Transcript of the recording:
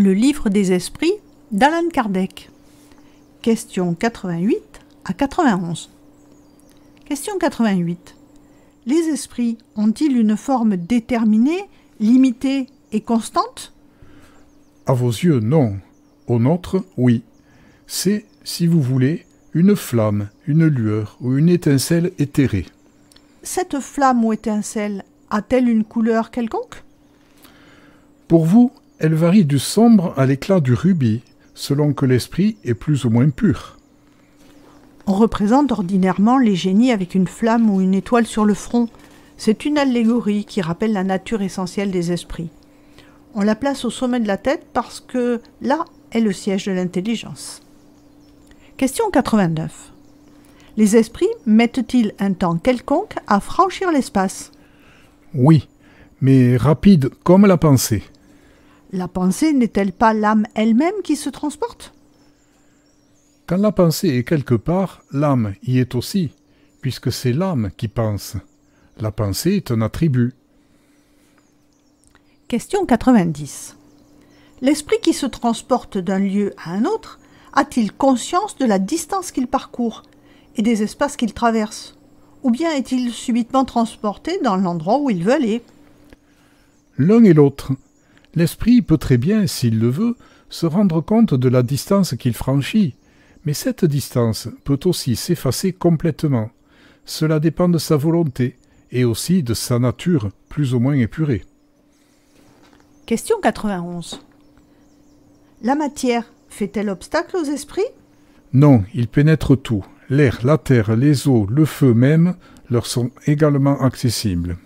Le livre des esprits d'Alan Kardec. Question 88 à 91. Question 88. Les esprits ont-ils une forme déterminée, limitée et constante À vos yeux, non. Au nôtre, oui. C'est, si vous voulez, une flamme, une lueur ou une étincelle éthérée. Cette flamme ou étincelle a-t-elle une couleur quelconque Pour vous, elle varie du sombre à l'éclat du rubis, selon que l'esprit est plus ou moins pur. On représente ordinairement les génies avec une flamme ou une étoile sur le front. C'est une allégorie qui rappelle la nature essentielle des esprits. On la place au sommet de la tête parce que là est le siège de l'intelligence. Question 89. Les esprits mettent-ils un temps quelconque à franchir l'espace Oui, mais rapide comme la pensée. La pensée n'est-elle pas l'âme elle-même qui se transporte Quand la pensée est quelque part, l'âme y est aussi, puisque c'est l'âme qui pense. La pensée est un attribut. Question 90. L'esprit qui se transporte d'un lieu à un autre a-t-il conscience de la distance qu'il parcourt et des espaces qu'il traverse Ou bien est-il subitement transporté dans l'endroit où il veut aller L'un et l'autre, L'esprit peut très bien, s'il le veut, se rendre compte de la distance qu'il franchit, mais cette distance peut aussi s'effacer complètement. Cela dépend de sa volonté et aussi de sa nature plus ou moins épurée. Question 91. La matière fait-elle obstacle aux esprits Non, ils pénètrent tout. L'air, la terre, les eaux, le feu même leur sont également accessibles.